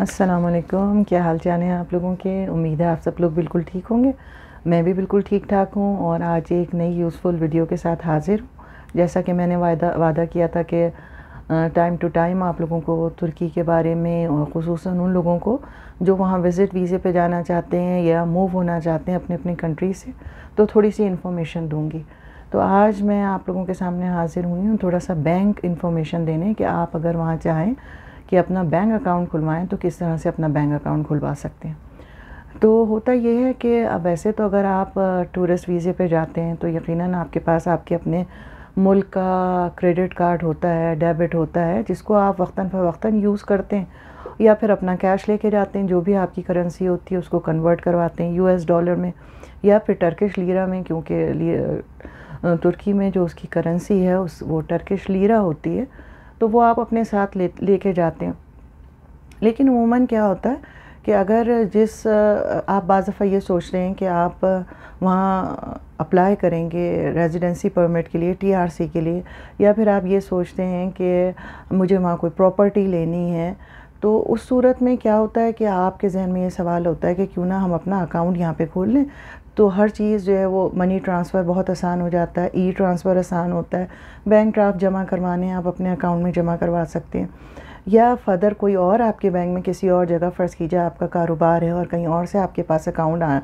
असलकुम क्या हाल चाल हैं आप लोगों के उम्मीद है आप सब लोग बिल्कुल ठीक होंगे मैं भी बिल्कुल ठीक ठाक हूँ और आज एक नई यूज़फुल वीडियो के साथ हाज़िर हूँ जैसा कि मैंने वादा वादा किया था कि टाइम टू टाइम आप लोगों को तुर्की के बारे में और ख़सूस उन लोगों को जो वहाँ विज़िट वीज़े पे जाना चाहते हैं या मूव होना चाहते हैं अपने अपने कंट्री से तो थोड़ी सी इन्फॉर्मेशन दूँगी तो आज मैं आप लोगों के सामने हाज़िर हुई हूँ थोड़ा सा बैंक इन्फॉर्मेशन देने कि आप अगर वहाँ चाहें कि अपना बैंक अकाउंट खुलवाएं तो किस तरह से अपना बैंक अकाउंट खुलवा सकते हैं तो होता यह है कि अब ऐसे तो अगर आप टूरिस्ट वीज़े पे जाते हैं तो यकीनन आपके पास आपके अपने मुल्क का क्रेडिट कार्ड होता है डेबिट होता है जिसको आप वक्ता फ़वक्ता यूज़ करते हैं या फिर अपना कैश लेके जाते हैं जो भी आपकी करेंसी होती है उसको कन्वर्ट करवाते हैं यूएस डॉलर में या फिर टर्किश लीरा में क्योंकि तुर्की में जो उसकी करेंसी है उस वो टर्किश लीरा होती है तो वो आप अपने साथ ले लेके जाते हैं लेकिन उमूमा क्या होता है कि अगर जिस आप बाफ़ा ये सोच रहे हैं कि आप वहाँ अप्लाई करेंगे रेजिडेंसी परमिट के लिए टीआरसी के लिए या फिर आप ये सोचते हैं कि मुझे वहाँ कोई प्रॉपर्टी लेनी है तो उस सूरत में क्या होता है कि आपके जहन में ये सवाल होता है कि क्यों ना हम अपना अकाउंट यहाँ पे खोल लें तो हर चीज़ जो है वो मनी ट्रांसफ़र बहुत आसान हो जाता है ई ट्रांसफ़र आसान होता है बैंक ड्राफ्ट जमा करवाने आप अपने अकाउंट में जमा करवा सकते हैं या फर्दर कोई और आपके बैंक में किसी और जगह फ़र्ज़ कीजिए आपका कारोबार है और कहीं और से आपके पास अकाउंट आ, आ,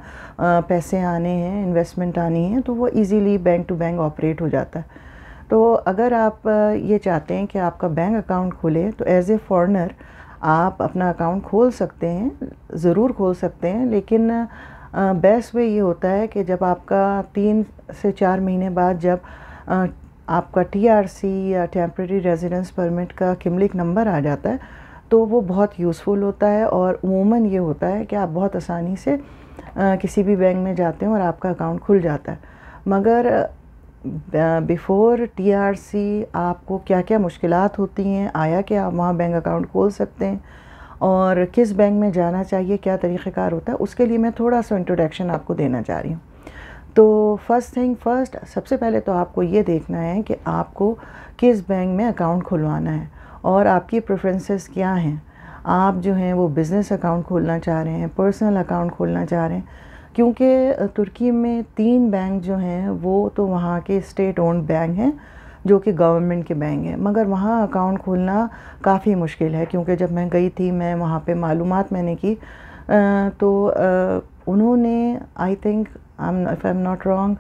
पैसे आने हैं इन्वेस्टमेंट आनी है तो वो easily bank to bank operate हो जाता है तो अगर आप ये चाहते हैं कि आपका बैंक अकाउंट खुले तो एज़ ए फॉरनर आप अपना अकाउंट खोल सकते हैं ज़रूर खोल सकते हैं लेकिन बेस्ट वे ये होता है कि जब आपका तीन से चार महीने बाद जब आपका टीआरसी या टेम्प्रेरी रेजिडेंस परमिट का किमलिक नंबर आ जाता है तो वो बहुत यूज़फुल होता है और उमूमन ये होता है कि आप बहुत आसानी से किसी भी बैंक में जाते हैं और आपका अकाउंट खुल जाता है मगर बिफ़ोर टीआरसी आपको क्या क्या मुश्किल होती हैं आया क्या आप वहाँ बैंक अकाउंट खोल सकते हैं और किस बैंक में जाना चाहिए क्या तरीक़ेकार होता है उसके लिए मैं थोड़ा सा इंट्रोडक्शन आपको देना चाह रही हूँ तो फ़र्स्ट थिंग फ़र्स्ट सबसे पहले तो आपको ये देखना है कि आपको किस बैंक में अकाउंट खुलवाना है और आपकी प्रेफरेंसेस क्या हैं आप जो हैं वो बिज़नेस अकाउंट खोलना चाह रहे हैं पर्सनल अकाउंट खोलना चाह रहे हैं क्योंकि तुर्की में तीन बैंक जो हैं वो तो वहाँ के स्टेट ओन्ड बैंक हैं जो कि गवर्नमेंट के बैंक हैं मगर वहाँ अकाउंट खोलना काफ़ी मुश्किल है क्योंकि जब मैं गई थी मैं वहाँ पे मालूम मैंने की तो उन्होंने I think I am not wrong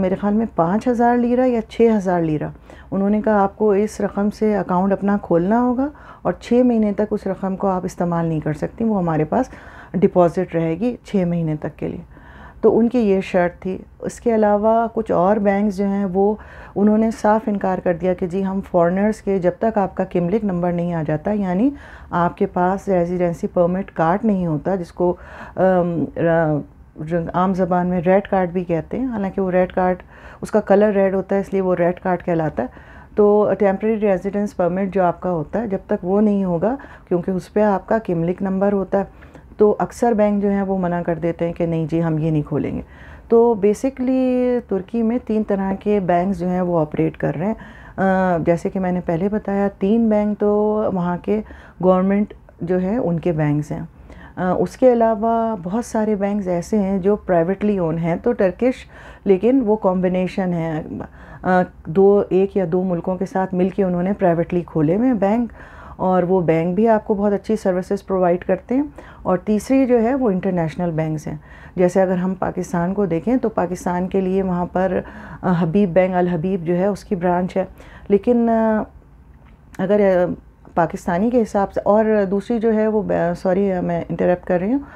मेरे ख्याल में पाँच हज़ार लीरा या छः हज़ार लीरा उन्होंने कहा आपको इस रकम से अकाउंट अपना खोलना होगा और छः महीने तक उस रकम को आप इस्तेमाल नहीं कर सकती वो हमारे पास डिपॉज़िट रहेगी छः महीने तक के लिए तो उनकी ये शर्त थी इसके अलावा कुछ और बैंक्स जो हैं वो उन्होंने साफ इनकार कर दिया कि जी हम फॉरेनर्स के जब तक आपका किमलिक नंबर नहीं आ जाता यानी आपके पास रेजिडेंसी परमिट कार्ड नहीं होता जिसको आम जबान में रेड कार्ड भी कहते हैं हालांकि वो रेड कार्ड उसका कलर रेड होता है इसलिए वो रेड कार्ड कहलाता है तो टेम्प्रेरी रेजिडेंस परमिट जो आपका होता है जब तक वो नहीं होगा क्योंकि उस पर आपका किमलिक नंबर होता है तो अक्सर बैंक जो है वो मना कर देते हैं कि नहीं जी हम ये नहीं खोलेंगे तो बेसिकली तुर्की में तीन तरह के बैंक जो हैं वो ऑपरेट कर रहे हैं जैसे कि मैंने पहले बताया तीन बैंक तो वहाँ के गवर्नमेंट जो है उनके बैंक्स हैं उसके अलावा बहुत सारे बैंक्स ऐसे हैं जो प्राइवेटली ओन हैं तो टर्किश लेकिन वो कॉम्बिनेशन है दो एक या दो मुल्कों के साथ मिलके उन्होंने प्राइवेटली खोले हुए बैंक और वो बैंक भी आपको बहुत अच्छी सर्विसेज प्रोवाइड करते हैं और तीसरी जो है वो इंटरनेशनल बैंक्स हैं जैसे अगर हम पाकिस्तान को देखें तो पाकिस्तान के लिए वहाँ पर हबीब बैंक अल हबीब जो है उसकी ब्रांच है लेकिन अगर पाकिस्तानी के हिसाब से और दूसरी जो है वो सॉरी मैं इंटरप्ट कर रही हूँ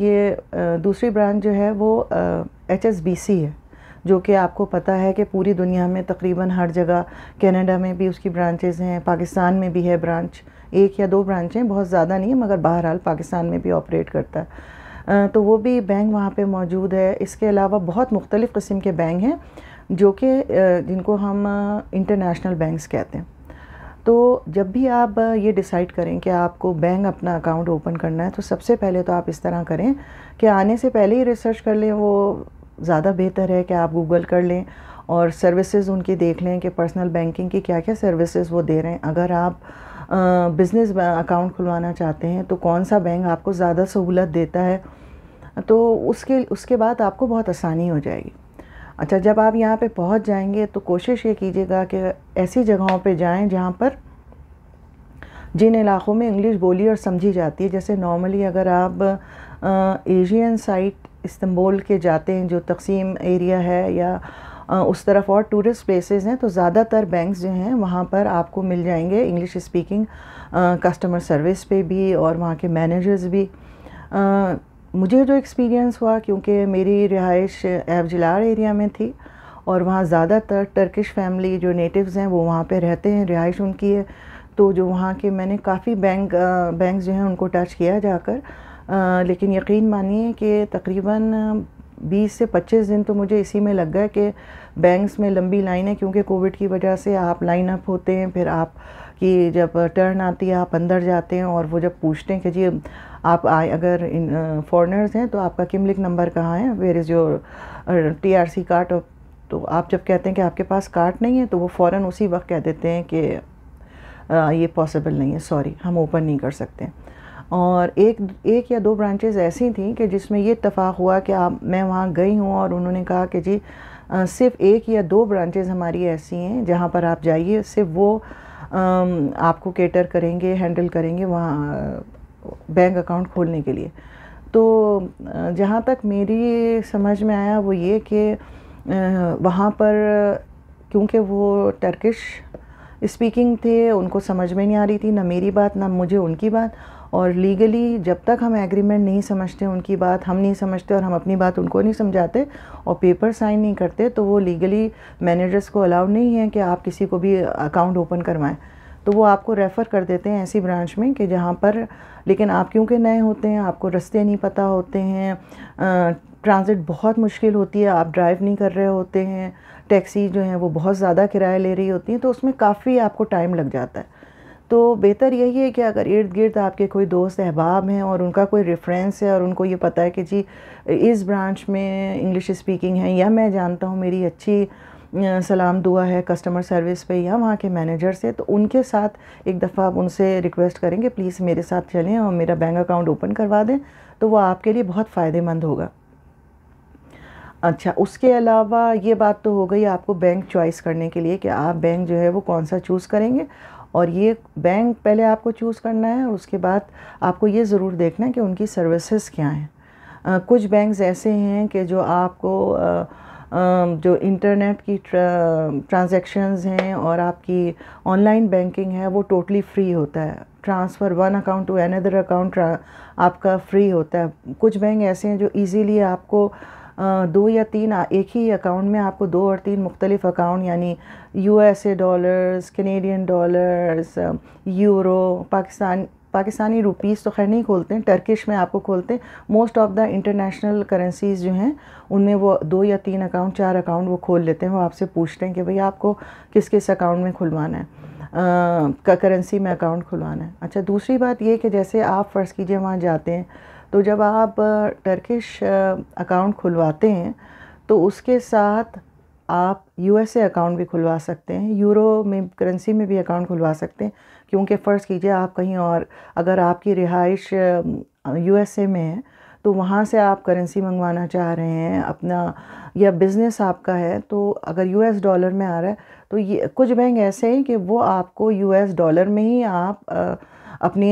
ये दूसरी ब्रांच जो है वो एच है जो कि आपको पता है कि पूरी दुनिया में तकरीबन हर जगह कनाडा में भी उसकी ब्रांचेज़ हैं पाकिस्तान में भी है ब्रांच एक या दो ब्रांच हैं बहुत ज़्यादा नहीं है मगर बहरहाल पाकिस्तान में भी ऑपरेट करता है तो वो भी बैंक वहाँ पे मौजूद है इसके अलावा बहुत मुख्तलिफ़ किस्म के बैंक हैं जो कि जिनको हम इंटरनेशनल बैंक्स कहते हैं तो जब भी आप ये डिसाइड करें कि आपको बैंक अपना अकाउंट ओपन करना है तो सबसे पहले तो आप इस तरह करें कि आने से पहले ही रिसर्च कर लें वो ज़्यादा बेहतर है कि आप गूगल कर लें और सर्विसेज उनकी देख लें कि पर्सनल बैंकिंग की क्या क्या सर्विसेज वो दे रहे हैं अगर आप बिज़नेस अकाउंट खुलवाना चाहते हैं तो कौन सा बैंक आपको ज़्यादा सहूलत देता है तो उसके उसके बाद आपको बहुत आसानी हो जाएगी अच्छा जब आप यहाँ पे पहुँच जाएंगे तो कोशिश ये कीजिएगा कि ऐसी जगहों पे जाएं जहाँ पर जिन इलाक़ों में इंग्लिश बोली और समझी जाती है जैसे नॉर्मली अगर आप एशियन साइट इस्तंबुल के जाते हैं जो तकसीम एरिया है या उस तरफ और टूरिस्ट प्लेसेस हैं तो ज़्यादातर बैंक्स जो हैं वहाँ पर आपको मिल जाएंगे इंग्लिश स्पीकिंग कस्टमर सर्विस पे भी और वहाँ के मैनेजर्स भी आ, मुझे जो एक्सपीरियंस हुआ क्योंकि मेरी रिहाइश एवजिलार एरिया में थी और वहाँ ज़्यादातर टर्किश फैमिली जो नेटिव्स हैं वो वहाँ पर रहते हैं रिहाइश उनकी है तो जो वहाँ के मैंने काफ़ी बैंक बैंक जो हैं उनको टच किया जाकर लेकिन यकीन मानिए कि तकरीबन 20 से 25 दिन तो मुझे इसी में लग गया कि बैंक्स में लंबी लाइन है क्योंकि कोविड की वजह से आप लाइन अप होते हैं फिर आप कि जब टर्न आती है आप अंदर जाते हैं और वो जब पूछते हैं कि जी आप आए अगर इन फॉरनर्स हैं तो आपका किमलिक नंबर कहाँ है where is your T R C card तो आप जब कहते हैं कि आपके पास कार्ड नहीं है तो वो फ़ौर उसी वक्त कह देते हैं कि ये पॉसिबल नहीं है सॉरी हम ओपन नहीं कर सकते और एक एक या दो ब्रांचेज़ ऐसी थी कि जिसमें ये इतफ़ाक़ हुआ कि आप मैं वहाँ गई हूँ और उन्होंने कहा कि जी आ, सिर्फ एक या दो ब्रांचेज़ हमारी ऐसी हैं जहाँ पर आप जाइए सिर्फ वो आ, आपको केटर करेंगे हैंडल करेंगे वहाँ बैंक अकाउंट खोलने के लिए तो जहाँ तक मेरी समझ में आया वो ये कि वहाँ पर क्योंकि वो टर्किश स्पीकिंग थे उनको समझ में नहीं आ रही थी ना मेरी बात ना मुझे उनकी बात और लीगली जब तक हम एग्रीमेंट नहीं समझते उनकी बात हम नहीं समझते और हम अपनी बात उनको नहीं समझाते और पेपर साइन नहीं करते तो वो लीगली मैनेजर्स को अलाउड नहीं है कि आप किसी को भी अकाउंट ओपन करवाएं तो वो आपको रेफ़र कर देते हैं ऐसी ब्रांच में कि जहाँ पर लेकिन आप क्योंकि नए होते हैं आपको रस्ते नहीं पता होते हैं ट्रांज़िट बहुत मुश्किल होती है आप ड्राइव नहीं कर रहे होते हैं टैक्सी जो है वो बहुत ज़्यादा किराया ले रही होती हैं तो उसमें काफ़ी आपको टाइम लग जाता है तो बेहतर यही है कि अगर इर्द गिर्द आपके कोई दोस्त अहबाब हैं और उनका कोई रेफरेंस है और उनको ये पता है कि जी इस ब्रांच में इंग्लिश स्पीकिंग है या मैं जानता हूँ मेरी अच्छी सलाम दुआ है कस्टमर सर्विस पे या वहाँ के मैनेजर से तो उनके साथ एक दफ़ा आप उनसे रिक्वेस्ट करेंगे प्लीज़ मेरे साथ चलें और मेरा बैंक अकाउंट ओपन करवा दें तो वो आपके लिए बहुत फ़ायदेमंद होगा अच्छा उसके अलावा ये बात तो हो गई आपको बैंक चॉइस करने के लिए कि आप बैंक जो है वो कौन सा चूज़ करेंगे और ये बैंक पहले आपको चूज़ करना है और उसके बाद आपको ये ज़रूर देखना है कि उनकी सर्विसेज क्या हैं कुछ बैंक्स ऐसे हैं कि जो आपको जो इंटरनेट की ट्रांजैक्शंस हैं और आपकी ऑनलाइन बैंकिंग है वो टोटली फ्री होता है transfer one account to another account आपका फ्री होता है कुछ बैंक ऐसे हैं जो इजीली आपको दो या तीन एक ही अकाउंट में आपको दो और तीन मुख्तलिफ अकाउंट यानी U S A dollars Canadian dollars euro Pakistan Pakistani rupees तो खैर नहीं खोलते हैं टर्किश में आपको खोलते हैं most of the international currencies जो हैं उनमें वो दो या तीन अकाउंट चार अकाउंट वो खोल लेते हैं वो आपसे पूछते हैं कि भाई आपको किस किस अकाउंट में खुलवाना है का करेंसी में अकाउंट खुलवाना है अच्छा दूसरी बात ये कि जैसे आप फ़र्ज़ कीजिए वहाँ जाते हैं तो जब आप टर्किश अकाउंट खुलवाते हैं तो उसके साथ आप यूएसए अकाउंट भी खुलवा सकते हैं यूरो में करेंसी में भी अकाउंट खुलवा सकते हैं क्योंकि फ़र्ज़ कीजिए आप कहीं और अगर आपकी रिहाइश यूएसए में है तो वहाँ से आप करेंसी मंगवाना चाह रहे हैं अपना या बिज़नेस आपका है तो अगर यूएस डॉलर में आ रहा है तो ये कुछ बैंक ऐसे हैं कि वो आपको यूएस डॉलर में ही आप अपने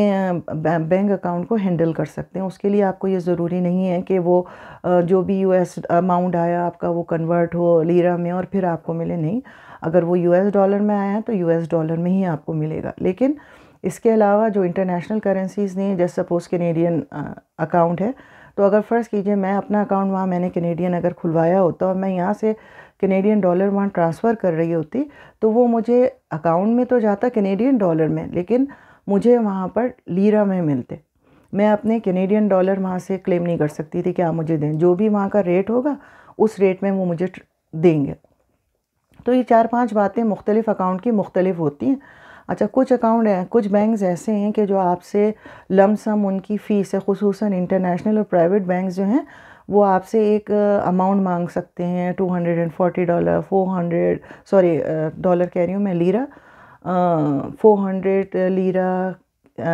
बैंक अकाउंट को हैंडल कर सकते हैं उसके लिए आपको ये ज़रूरी नहीं है कि वो जो भी यूएस अमाउंट आया आपका वो कन्वर्ट हो लीरा में और फिर आपको मिले नहीं अगर वो यूएस डॉलर में आया है तो यूएस डॉलर में ही आपको मिलेगा लेकिन इसके अलावा जो इंटरनेशनल करेंसीज़ ने जैसे सपोज़ कैनेडियन अकाउंट है तो अगर फ़र्ज़ कीजिए मैं अपना अकाउंट वहाँ मैंने कैनेडियन अगर खुलवाया होता और मैं यहाँ से कैनेडियन डॉलर वहाँ ट्रांसफ़र कर रही होती तो वो मुझे अकाउंट में तो जाता कैनेडियन डॉलर में लेकिन मुझे वहाँ पर लीरा में मिलते मैं अपने कैनेडियन डॉलर वहाँ से क्लेम नहीं कर सकती थी कि आप मुझे दें जो भी वहाँ का रेट होगा उस रेट में वो मुझे देंगे तो ये चार पांच बातें मुख्तलिफ अकाउंट की मुख्तलिफ होती हैं अच्छा कुछ अकाउंट हैं कुछ बैंक ऐसे हैं कि जो आपसे लमसम उनकी फ़ीस है खसूस इंटरनेशनल और प्राइवेट बैंक जो हैं वो आपसे एक अमाउंट मांग सकते हैं two hundred and forty dollar four hundred sorry dollar कह रही हूँ मैं लीरा फोर हंड्रेड लीरा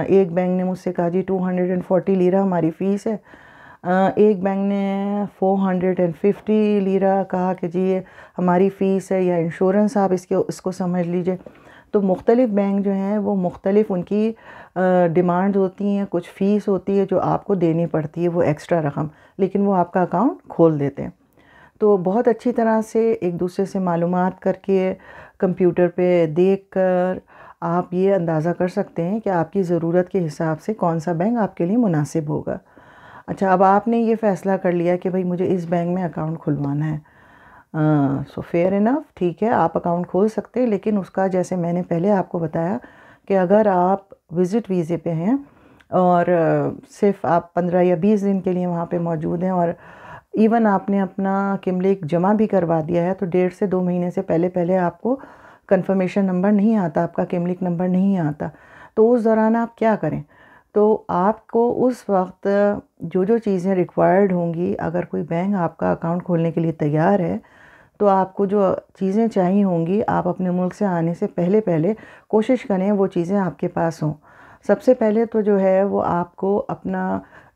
एक बैंक ने मुझसे कहा जी two hundred and forty lira हमारी फ़ीस है एक बैंक ने four hundred and fifty lira कहा कि जी ये हमारी फ़ीस है या इंश्योरेंस आप इसके इसको समझ लीजिए तो मुख्तलिफ़ बैंक जो हैं वो मुख्तलिफ़ उनकी डिमांड होती हैं कुछ फ़ीस होती है जो आपको देनी पड़ती है वो एक्स्ट्रा रकम लेकिन वो आपका अकाउंट खोल देते हैं तो बहुत अच्छी तरह से एक दूसरे से मालूम करके कंप्यूटर पे देख कर आप ये अंदाज़ा कर सकते हैं कि आपकी ज़रूरत के हिसाब से कौन सा बैंक आपके लिए मुनासिब होगा अच्छा अब आपने ये फ़ैसला कर लिया कि भाई मुझे इस बैंक में अकाउंट खुलवाना है सो फेयर इनफ ठीक है आप अकाउंट खोल सकते हैं लेकिन उसका जैसे मैंने पहले आपको बताया कि अगर आप विज़िट वीज़े पे हैं और सिर्फ आप पंद्रह या बीस दिन के लिए वहाँ पे मौजूद हैं और इवन आपने अपना किमलेक जमा भी करवा दिया है तो डेढ़ से दो महीने से पहले पहले आपको कंफर्मेशन नंबर नहीं आता आपका किमलिक नंबर नहीं आता तो उस दौरान आप क्या करें तो आपको उस वक्त जो जो चीज़ें रिक्वायर्ड होंगी अगर कोई बैंक आपका अकाउंट खोलने के लिए तैयार है तो आपको जो चीज़ें चाहिए होंगी आप अपने मुल्क से आने से पहले पहले कोशिश करें वो चीज़ें आपके पास हों सबसे पहले तो जो है वो आपको अपना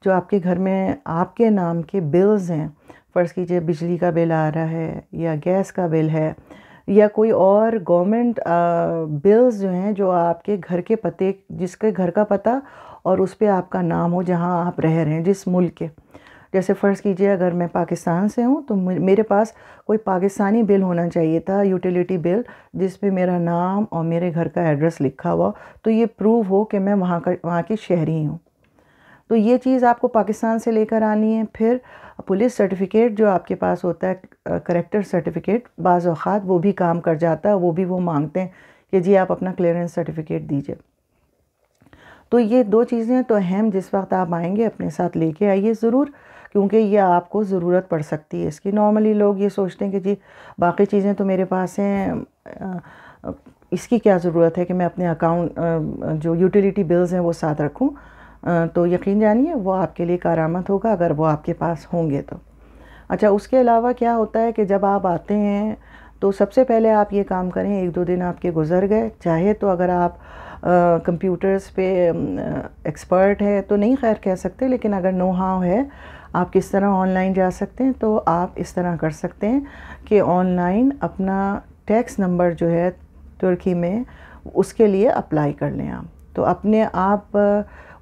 जो आपके घर में आपके नाम के बिल्स हैं फ़र्ज़ कीजिए बिजली का बिल आ रहा है या गैस का बिल है या कोई और गवर्नमेंट बिल्स जो हैं जो आपके घर के पते जिसके घर का पता और उस पर आपका नाम हो जहाँ आप रह रहे हैं जिस मुल्क के जैसे फ़र्ज़ कीजिए अगर मैं पाकिस्तान से हूँ तो मेरे पास कोई पाकिस्तानी बिल होना चाहिए था यूटिलिटी बिल जिस पे मेरा नाम और मेरे घर का एड्रेस लिखा हुआ तो ये प्रूव हो कि मैं वहाँ का वहाँ की शहरी हूँ तो ये चीज़ आपको पाकिस्तान से लेकर आनी है फिर पुलिस सर्टिफिकेट जो आपके पास होता है करेक्टर सर्टिफिकेट बाज़ात वो भी काम कर जाता है वो भी वो मांगते हैं कि जी आप अपना क्लियरेंस सर्टिफिकेट दीजिए तो ये दो चीज़ें तो अहम जिस वक्त आप आएंगे अपने साथ लेके आइए ज़रूर क्योंकि ये आपको ज़रूरत पड़ सकती है इसकी नॉर्मली लोग ये सोचते हैं कि जी बाकी चीज़ें तो मेरे पास हैं इसकी क्या ज़रूरत है कि मैं अपने अकाउंट जो यूटिलिटी बिल्स हैं वो साथ रखूँ तो यकीन जानिए वो आपके लिए कारामत होगा अगर वो आपके पास होंगे तो अच्छा उसके अलावा क्या होता है कि जब आप आते हैं तो सबसे पहले आप ये काम करें एक दो दिन आपके गुज़र गए चाहे तो अगर आप कंप्यूटर्स पे एक्सपर्ट है तो नहीं खैर कह सकते लेकिन अगर नो हाव है आप किस तरह ऑनलाइन जा सकते हैं तो आप इस तरह कर सकते हैं कि ऑनलाइन अपना टैक्स नंबर जो है तुर्की में उसके लिए अप्लाई कर लें आप तो अपने आप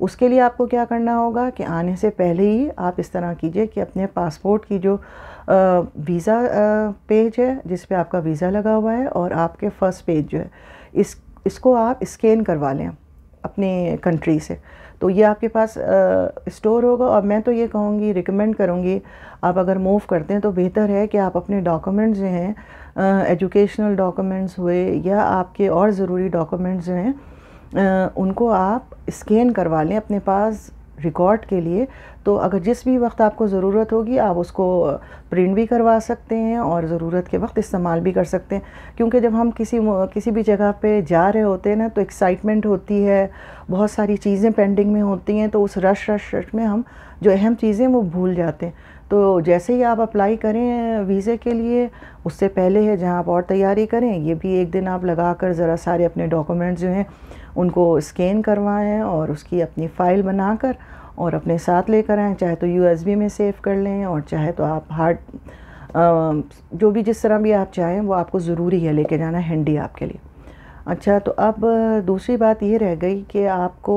उसके लिए आपको क्या करना होगा कि आने से पहले ही आप इस तरह कीजिए कि अपने पासपोर्ट की जो वीज़ा पेज है जिस पे आपका वीज़ा लगा हुआ है और आपके फ़र्स्ट पेज जो है इस इसको आप स्कैन करवा लें अपने कंट्री से तो ये आपके पास स्टोर होगा और मैं तो ये कहूँगी रिकमेंड करूँगी आप अगर मूव करते हैं तो बेहतर है कि आप अपने डॉक्यूमेंट्स जो हैं एजुकेशनल डॉक्यूमेंट्स हुए या आपके और ज़रूरी डॉक्यूमेंट्स जो हैं उनको आप स्कैन करवा लें अपने पास रिकॉर्ड के लिए तो अगर जिस भी वक्त आपको ज़रूरत होगी आप उसको प्रिंट भी करवा सकते हैं और ज़रूरत के वक्त इस्तेमाल भी कर सकते हैं क्योंकि जब हम किसी किसी भी जगह पे जा रहे होते हैं ना तो एक्साइटमेंट होती है बहुत सारी चीज़ें पेंडिंग में होती हैं तो उस रश रश रश में हम जो अहम चीज़ें वो भूल जाते हैं तो जैसे ही आप अप्लाई करें वीज़े के लिए उससे पहले है जहाँ आप और तैयारी करें ये भी एक दिन आप लगा कर ज़रा सारे अपने डॉक्यूमेंट्स जो हैं उनको स्कैन करवाएं और उसकी अपनी फ़ाइल बनाकर और अपने साथ लेकर आएँ चाहे तो यूएसबी में सेव कर लें और चाहे तो आप हार्ड जो भी जिस तरह भी आप चाहें वो आपको ज़रूरी है लेके जाना हैंडी आपके लिए अच्छा तो अब दूसरी बात ये रह गई कि आपको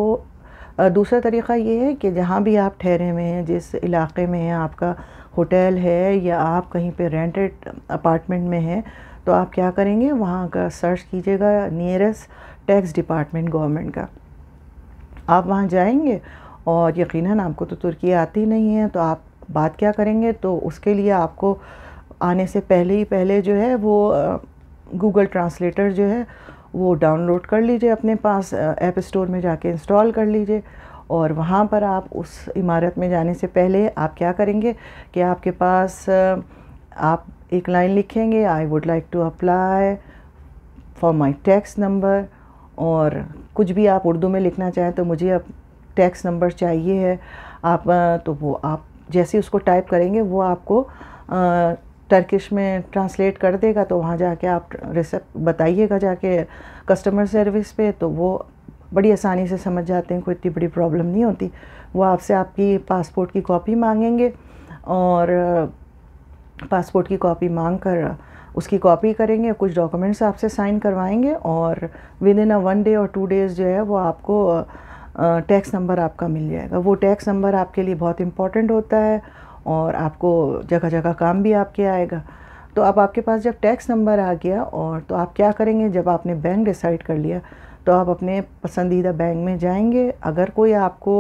दूसरा तरीक़ा ये है कि जहाँ भी आप ठहरे हुए हैं जिस इलाके में है आपका होटल है या आप कहीं पे रेंटेड अपार्टमेंट में हैं तो आप क्या करेंगे वहाँ का सर्च कीजिएगा नियरेस्ट टैक्स डिपार्टमेंट गवर्नमेंट का आप वहाँ जाएंगे और यकीनन आपको तो तुर्की आती नहीं है तो आप बात क्या करेंगे तो उसके लिए आपको आने से पहले ही पहले जो है वो गूगल ट्रांसलेटर जो है वो डाउनलोड कर लीजिए अपने पास ऐप स्टोर में जाके इंस्टॉल कर लीजिए और वहाँ पर आप उस इमारत में जाने से पहले आप क्या करेंगे कि आपके पास आप एक लाइन लिखेंगे I would like to apply for my tax number और कुछ भी आप उर्दू में लिखना चाहें तो मुझे अब टैक्स नंबर चाहिए है आप तो वो आप जैसे उसको टाइप करेंगे वो आपको टर्किश में ट्रांसलेट कर देगा तो वहाँ जाके आप रिसेप्ट बताइएगा जाके कस्टमर सर्विस पे तो वो बड़ी आसानी से समझ जाते हैं कोई इतनी बड़ी प्रॉब्लम नहीं होती वो आपसे आपकी पासपोर्ट की कॉपी मांगेंगे और पासपोर्ट की कॉपी मांग कर उसकी कॉपी करेंगे कुछ डॉक्यूमेंट्स आपसे साइन करवाएंगे और within a one day और टू डेज़ जो है वो आपको टैक्स नंबर आपका मिल जाएगा वो टैक्स नंबर आपके लिए बहुत इम्पॉर्टेंट होता है और आपको जगह जगह काम भी आपके आएगा तो अब आपके पास जब टैक्स नंबर आ गया और तो आप क्या करेंगे जब आपने बैंक डिसाइड कर लिया तो आप अपने पसंदीदा बैंक में जाएंगे अगर कोई आपको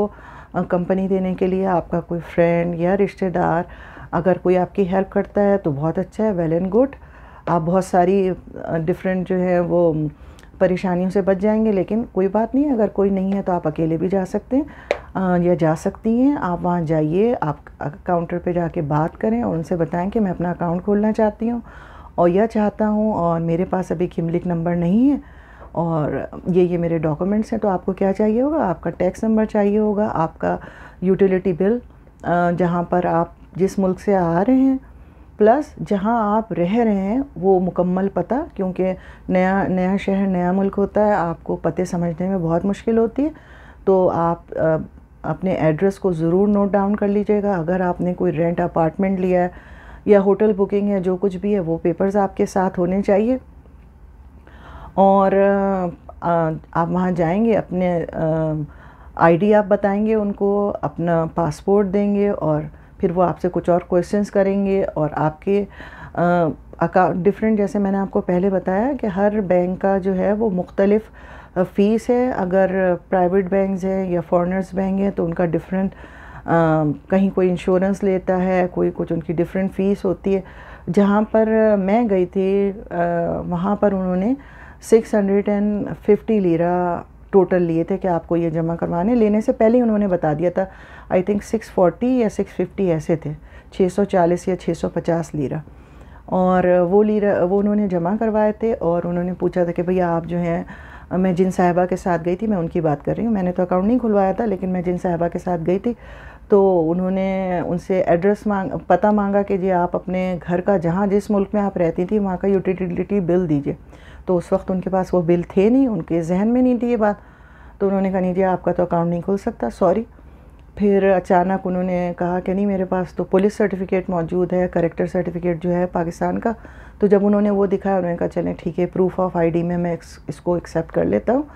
कंपनी देने के लिए आपका कोई फ्रेंड या रिश्तेदार अगर कोई आपकी हेल्प करता है तो बहुत अच्छा है वेल एंड गुड आप बहुत सारी डिफरेंट जो है वो परेशानियों से बच जाएंगे लेकिन कोई बात नहीं अगर कोई नहीं है तो आप अकेले भी जा सकते हैं या जा सकती हैं आप वहाँ जाइए आप काउंटर पे जाके बात करें और उनसे बताएं कि मैं अपना अकाउंट खोलना चाहती हूँ और यह चाहता हूँ और मेरे पास अभी खिमलिक नंबर नहीं है और ये ये मेरे डॉक्यूमेंट्स हैं तो आपको क्या चाहिए होगा आपका टैक्स नंबर चाहिए होगा आपका यूटिलिटी बिल जहाँ पर आप जिस मुल्क से आ रहे हैं प्लस जहाँ आप रह रहे हैं वो मुकम्मल पता क्योंकि नया नया शहर नया मुल्क होता है आपको पते समझने में बहुत मुश्किल होती है तो आप आ, अपने एड्रेस को ज़रूर नोट डाउन कर लीजिएगा अगर आपने कोई रेंट अपार्टमेंट लिया है या होटल बुकिंग है जो कुछ भी है वो पेपर्स आपके साथ होने चाहिए और आप वहाँ जाएंगे अपने आईडी आप बताएंगे उनको अपना पासपोर्ट देंगे और फिर वो आपसे कुछ और क्वेश्चंस करेंगे और आपके अकाउंट डिफरेंट जैसे मैंने आपको पहले बताया कि हर बैंक का जो है वो मुख्तलिफ़ फ़ीस है अगर प्राइवेट बैंक हैं या फॉरनर्स बैंक हैं तो उनका डिफरेंट कहीं कोई इंश्योरेंस लेता है कोई कुछ उनकी डिफरेंट फ़ीस होती है जहाँ पर मैं गई थी वहाँ पर उन्होंने 650 लीरा टोटल लिए थे कि आपको ये जमा करवाने लेने से पहले ही उन्होंने बता दिया था आई थिंक 640 या 650 ऐसे थे 640 या 650 लीरा और वो लीरा वो उन्होंने जमा करवाए थे और उन्होंने पूछा था कि भैया आप जो हैं मैं जिन साहिबा के साथ गई थी मैं उनकी बात कर रही हूँ मैंने तो अकाउंट नहीं खुलवाया था लेकिन मैं जिन साहिबा के साथ गई थी तो उन्होंने उनसे एड्रेस मांग पता मांगा कि जी आप अपने घर का जहाँ जिस मुल्क में आप रहती थी वहाँ का यूटिलिटी बिल दीजिए तो उस वक्त उनके पास वो बिल थे नहीं उनके जहन में नहीं थी ये बात तो उन्होंने कहा नहीं जी आपका तो अकाउंट नहीं खुल सकता सॉरी फिर अचानक उन्होंने कहा कि नहीं मेरे पास तो पुलिस सर्टिफिकेट मौजूद है करेक्टर सर्टिफिकेट जो है पाकिस्तान का तो जब उन्होंने वो दिखाया उन्होंने कहा चलें ठीक है प्रूफ ऑफ आईडी में मैं इसको एक्सेप्ट कर लेता हूँ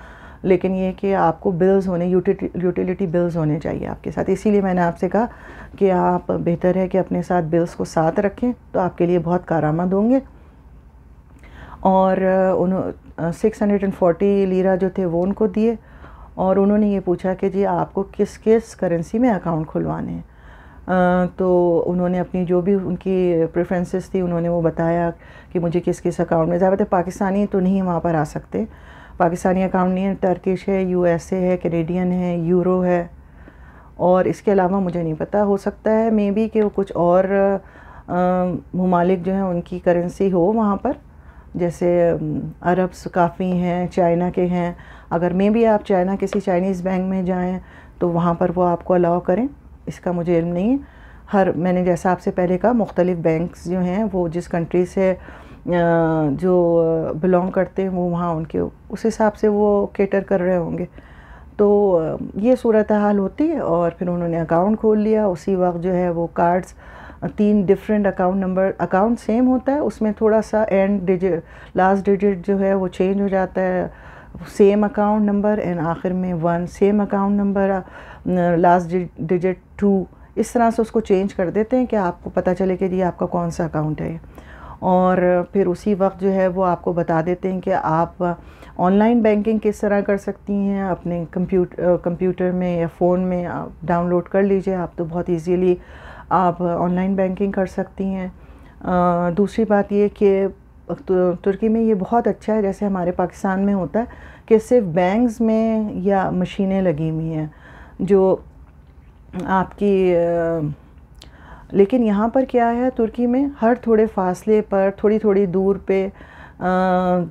लेकिन ये कि आपको बिल्स होने यूटिलिटी बिल्स होने चाहिए आपके साथ इसीलिए मैंने आपसे कहा कि आप बेहतर है कि अपने साथ बिल्स को साथ रखें तो आपके लिए बहुत कारामद होंगे और उन six hundred and forty lira जो थे वो उनको दिए और उन्होंने ये पूछा कि जी आपको किस किस करेंसी में अकाउंट खुलवाने हैं तो उन्होंने अपनी जो भी उनकी प्रेफरेंसेस थी उन्होंने वो बताया कि मुझे किस किस अकाउंट में ज़्यादातर पाकिस्तानी तो नहीं वहाँ पर आ सकते पाकिस्तानी अकाउंट नहीं है टर्किश है यू है कैनेडियन है यूरो है और इसके अलावा मुझे नहीं पता हो सकता है मे बी कि वो कुछ और ममालिक जो हैं उनकी करेंसी हो वहाँ पर जैसे अरब्स काफ़ी हैं चाइना के हैं अगर मे भी आप चाइना किसी चाइनीज़ बैंक में जाएं तो वहाँ पर वो आपको अलाउ करें इसका मुझे इल्म नहीं है हर मैंने जैसा आपसे पहले कहा मुख्तलिफ़ बैंक्स जो हैं वो जिस कंट्री से जो बिलोंग करते हैं वो वहाँ उनके उस हिसाब से वो केटर कर रहे होंगे तो ये सूरत हाल होती है और फिर उन्होंने अकाउंट खोल लिया उसी वक्त जो है वो कार्ड्स तीन different account number account same होता है उसमें थोड़ा सा एंड डिजिट लास्ट डिजिट जो है वो चेंज हो जाता है सेम अकाउंट नंबर एंड आखिर में one same account number last digit two इस तरह से उसको चेंज कर देते हैं कि आपको पता चले कि जी आपका कौन सा अकाउंट है और फिर उसी वक्त जो है वो आपको बता देते हैं कि आप ऑनलाइन बैंकिंग किस तरह कर सकती हैं अपने कंप्यूटर कंप्यूटर में या फ़ोन में आप डाउनलोड कर लीजिए आप तो बहुत इजीली आप ऑनलाइन बैंकिंग कर सकती हैं दूसरी बात ये कि तुर्की में ये बहुत अच्छा है जैसे हमारे पाकिस्तान में होता है कि सिर्फ बैंक्स में या मशीनें लगी हुई हैं जो आपकी लेकिन यहाँ पर क्या है तुर्की में हर थोड़े फासले पर थोड़ी थोड़ी दूर पे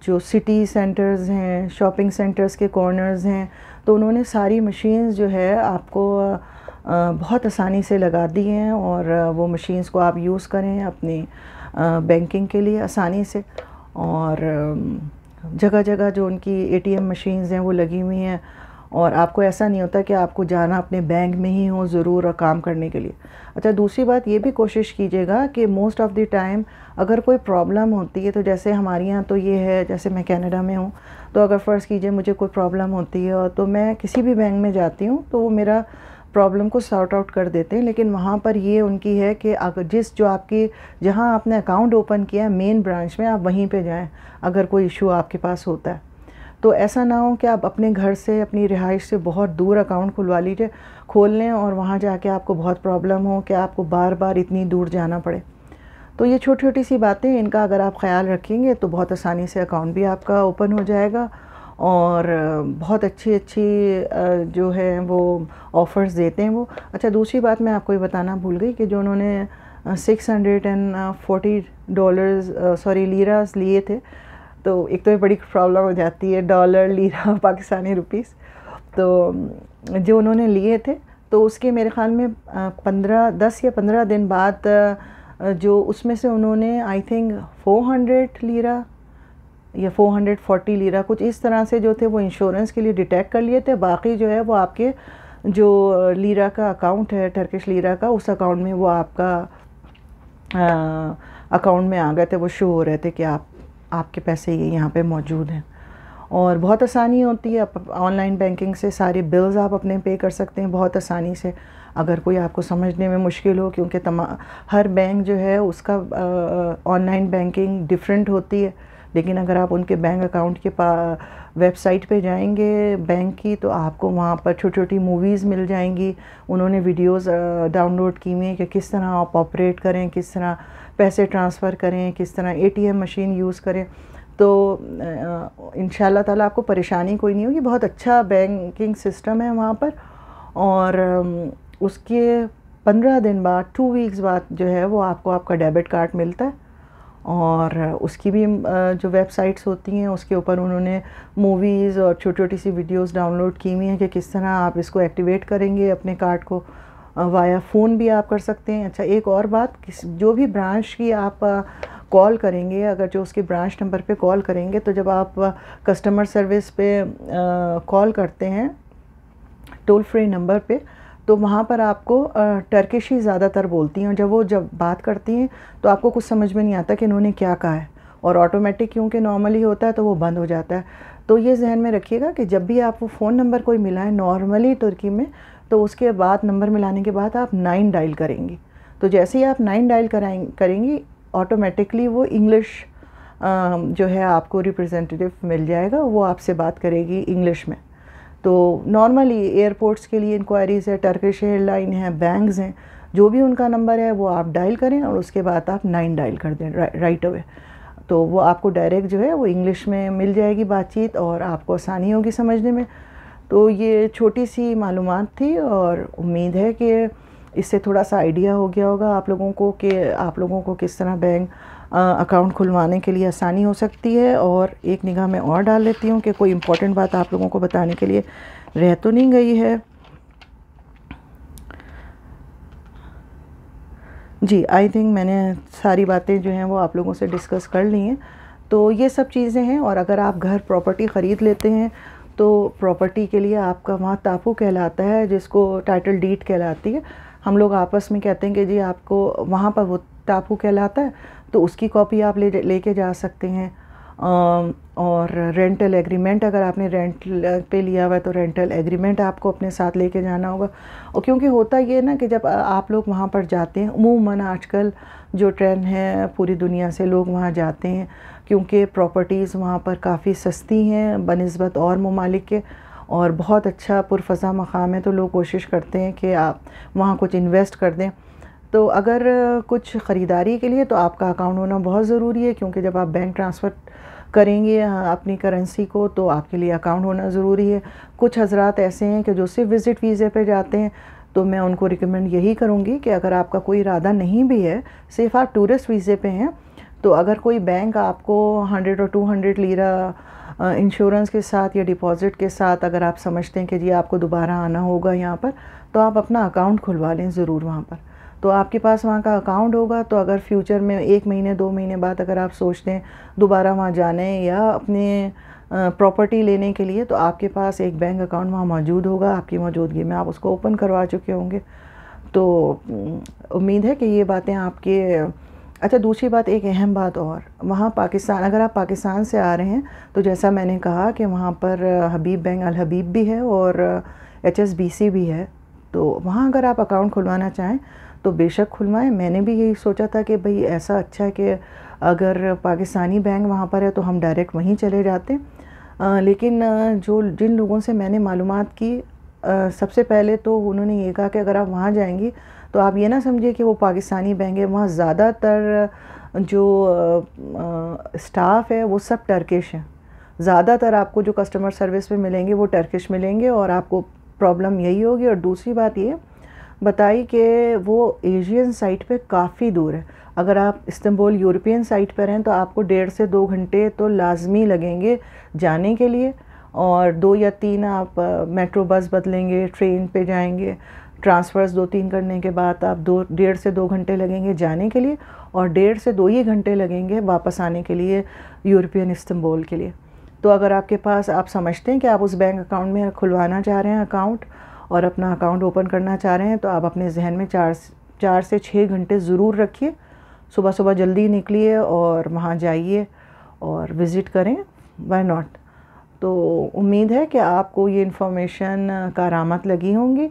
जो सिटी सेंटर्स हैं शॉपिंग सेंटर्स के कॉर्नर्स हैं तो उन्होंने सारी मशीन्स जो है आपको बहुत आसानी से लगा दिए हैं और वो मशीन्स को आप यूज़ करें अपनी बैंकिंग के लिए आसानी से और जगह जगह जो उनकी एटीएम मशीन्स हैं वो लगी हुई हैं और आपको ऐसा नहीं होता कि आपको जाना अपने बैंक में ही हो ज़रूर और काम करने के लिए अच्छा दूसरी बात ये भी कोशिश कीजिएगा कि मोस्ट ऑफ़ द टाइम अगर कोई प्रॉब्लम होती है तो जैसे हमारे यहाँ तो ये है जैसे मैं कनाडा में हूँ तो अगर फ़र्ज़ कीजिए मुझे कोई प्रॉब्लम होती है तो मैं किसी भी बैंक में जाती हूँ तो वो मेरा प्रॉब्लम को सॉर्ट आउट कर देते हैं लेकिन वहाँ पर ये उनकी है कि अगर जिस जो आपकी जहाँ आपने अकाउंट ओपन किया है मेन ब्रांच में आप वहीं पे जाएं अगर कोई इशू आपके पास होता है तो ऐसा ना हो कि आप अपने घर से अपनी रिहाइश से बहुत दूर अकाउंट खुलवा लीजिए खोल लें और वहाँ जाके आपको बहुत प्रॉब्लम हो कि आपको बार बार इतनी दूर जाना पड़े तो ये छोटी छोटी सी बातें इनका अगर आप ख्याल रखेंगे तो बहुत आसानी से अकाउंट भी आपका ओपन हो जाएगा और बहुत अच्छी अच्छी जो है वो ऑफ़र्स देते हैं वो अच्छा दूसरी बात मैं आपको ये बताना भूल गई कि जो उन्होंने six hundred and forty dollars sorry liras लिए थे तो एक तो ये बड़ी प्रॉब्लम हो जाती है डॉलर लीरा पाकिस्तानी रुपीस तो जो उन्होंने लिए थे तो उसके मेरे ख़्याल में पंद्रह दस या पंद्रह दिन बाद जो उसमें से उन्होंने I think four hundred lira या 440 लीरा कुछ इस तरह से जो थे वो इंश्योरेंस के लिए डिटेक्ट कर लिए थे बाकी जो है वो आपके जो लीरा का अकाउंट है टर्किश लीरा का उस अकाउंट में वो आपका आ, अकाउंट में आ गए थे वो शो हो रहे थे कि आप आपके पैसे ये यहाँ पे मौजूद हैं और बहुत आसानी होती है ऑनलाइन बैंकिंग से सारे बिल्स आप अपने पे कर सकते हैं बहुत आसानी से अगर कोई आपको समझने में मुश्किल हो क्योंकि तमाम हर बैंक जो है उसका ऑनलाइन बैंकिंग डिफरेंट होती है लेकिन अगर आप उनके बैंक अकाउंट के पा वेबसाइट पे जाएंगे बैंक की तो आपको वहाँ पर छोटी छोटी मूवीज़ मिल जाएंगी उन्होंने वीडियोस डाउनलोड की हुई हैं कि किस तरह आप ऑपरेट करें किस तरह पैसे ट्रांसफ़र करें किस तरह एटीएम मशीन यूज़ करें तो इन ताला आपको परेशानी कोई नहीं होगी बहुत अच्छा बैंकिंग सिस्टम है वहाँ पर और उसके पंद्रह दिन बाद टू वीक्स बाद जो है वो आपको आपका डेबिट कार्ड मिलता है और उसकी भी जो वेबसाइट्स होती हैं उसके ऊपर उन्होंने मूवीज़ और छोटी छोटी सी वीडियोस डाउनलोड की हुई हैं कि किस तरह आप इसको एक्टिवेट करेंगे अपने कार्ड को वाया फ़ोन भी आप कर सकते हैं अच्छा एक और बात किस जो भी ब्रांच की आप कॉल करेंगे अगर जो उसके ब्रांच नंबर पे कॉल करेंगे तो जब आप कस्टमर सर्विस पे कॉल करते हैं टोल फ्री नंबर पर तो वहाँ पर आपको टर्किश ही ज़्यादातर बोलती हैं जब वो जब बात करती हैं तो आपको कुछ समझ में नहीं आता कि इन्होंने क्या कहा है और ऑटोमेटिक क्योंकि नॉर्मली होता है तो वो बंद हो जाता है तो ये जहन में रखिएगा कि जब भी आपको फ़ोन नंबर कोई मिला है नॉर्मली तुर्की में तो उसके बाद नंबर मिलाने के बाद आप नाइन डायल करेंगी तो जैसे ही आप नाइन डायल कराएं करेंगी ऑटोमेटिकली वो इंग्लिश जो है आपको रिप्रेजेंटेटिव मिल जाएगा वो आपसे बात करेगी इंग्लिश में तो नॉर्मली एयरपोर्ट्स के लिए इंक्वायरीज़ है टर्किश एयरलाइन है बैंक्स हैं जो भी उनका नंबर है वो आप डायल करें और उसके बाद आप नाइन डायल कर दें रा, राइट अवे तो वो आपको डायरेक्ट जो है वो इंग्लिश में मिल जाएगी बातचीत और आपको आसानी होगी समझने में तो ये छोटी सी मालूम थी और उम्मीद है कि इससे थोड़ा सा आइडिया हो गया होगा आप लोगों को कि आप लोगों को किस तरह बैंक अकाउंट खुलवाने के लिए आसानी हो सकती है और एक निगाह मैं और डाल लेती हूँ कि कोई इम्पोर्टेंट बात आप लोगों को बताने के लिए रह तो नहीं गई है जी आई थिंक मैंने सारी बातें जो हैं वो आप लोगों से डिस्कस कर ली हैं तो ये सब चीज़ें हैं और अगर आप घर प्रॉपर्टी ख़रीद लेते हैं तो प्रॉपर्टी के लिए आपका वहाँ तापू कहलाता है जिसको टाइटल डीट कहलाती है हम लोग आपस में कहते हैं कि जी आपको वहाँ पर वो टापू कहलाता है तो उसकी कॉपी आप ले लेके जा सकते हैं और रेंटल एग्रीमेंट अगर आपने रेंट पे लिया हुआ है तो रेंटल एग्रीमेंट आपको अपने साथ लेके जाना होगा और क्योंकि होता ये ना कि जब आप लोग वहाँ पर जाते हैं उमूमन आजकल जो ट्रेंड है पूरी दुनिया से लोग वहाँ जाते हैं क्योंकि प्रॉपर्टीज़ वहाँ पर काफ़ी सस्ती हैं बनस्बत और ममालिक के और बहुत अच्छा पुरफ़ा मकाम है तो लोग कोशिश करते हैं कि आप वहाँ कुछ इन्वेस्ट कर दें तो अगर कुछ ख़रीदारी के लिए तो आपका अकाउंट होना बहुत ज़रूरी है क्योंकि जब आप बैंक ट्रांसफ़र करेंगे अपनी करेंसी को तो आपके लिए अकाउंट होना ज़रूरी है कुछ हजरात ऐसे हैं कि जो सिर्फ विज़िट वीज़े पे जाते हैं तो मैं उनको रिकमेंड यही करूँगी कि अगर आपका कोई इरादा नहीं भी है सिर्फ आप टूरिस्ट वीज़े पे हैं तो अगर कोई बैंक आपको हंड्रेड और टू हंड्रेड लीरा इंश्योरेंस के साथ या डिपॉज़िट के साथ अगर आप समझते हैं कि जी आपको दोबारा आना होगा यहाँ पर तो आप अपना अकाउंट खुलवा लें ज़रूर वहाँ पर तो आपके पास वहाँ का अकाउंट होगा तो अगर फ्यूचर में एक महीने दो महीने बाद अगर आप सोचते हैं दोबारा वहाँ जाने या अपने प्रॉपर्टी लेने के लिए तो आपके पास एक बैंक अकाउंट वहाँ मौजूद होगा आपकी मौजूदगी में आप उसको ओपन करवा चुके होंगे तो उम्मीद है कि ये बातें आपके अच्छा दूसरी बात एक अहम बात और वहाँ पाकिस्तान अगर आप पाकिस्तान से आ रहे हैं तो जैसा मैंने कहा कि वहाँ पर हबीब बैंक अल हबीब भी है और एच भी है तो वहाँ अगर आप अकाउंट खुलवाना चाहें तो बेशक खुलवाएं मैंने भी यही सोचा था कि भाई ऐसा अच्छा है कि अगर पाकिस्तानी बैंक वहाँ पर है तो हम डायरेक्ट वहीं चले जाते आ, लेकिन जो जिन लोगों से मैंने मालूम की आ, सबसे पहले तो उन्होंने ये कहा कि अगर आप वहाँ जाएंगी तो आप ये ना समझिए कि वो पाकिस्तानी बैंक है वहाँ ज़्यादातर जो स्टाफ है वो सब टर्किश हैं ज़्यादातर आपको जो कस्टमर सर्विस में मिलेंगे वो टर्किश मिलेंगे और आपको प्रॉब्लम यही होगी और दूसरी बात ये बताई कि वो एशियन साइट पे काफ़ी दूर है अगर आप इस्तंबुल यूरोपियन साइट पर हैं तो आपको डेढ़ से दो घंटे तो लाजमी लगेंगे जाने के लिए और दो या तीन आप मेट्रो बस बदलेंगे ट्रेन पे जाएंगे ट्रांसफ़र्स दो तीन करने के बाद आप दो डेढ़ से दो घंटे लगेंगे जाने के लिए और डेढ़ से दो ही घंटे लगेंगे वापस आने के लिए यूरोपियन इस्तंबुल के लिए तो अगर आपके पास आप समझते हैं कि आप उस बैंक अकाउंट में खुलवाना चाह रहे हैं अकाउंट और अपना अकाउंट ओपन करना चाह रहे हैं तो आप अपने जहन में चार चार से छः घंटे ज़रूर रखिए सुबह सुबह जल्दी निकलिए और वहाँ जाइए और विज़िट करें वाई नॉट तो उम्मीद है कि आपको ये इन्फॉर्मेशन कार लगी होंगी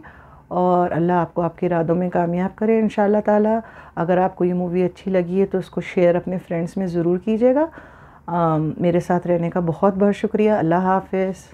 और अल्लाह आपको आपके इरादों में कामयाब करे इन ताला अगर आपको ये मूवी अच्छी लगी है तो इसको शेयर अपने फ्रेंड्स में ज़रूर कीजिएगा मेरे साथ रहने का बहुत बहुत शुक्रिया अल्लाह हाफिज़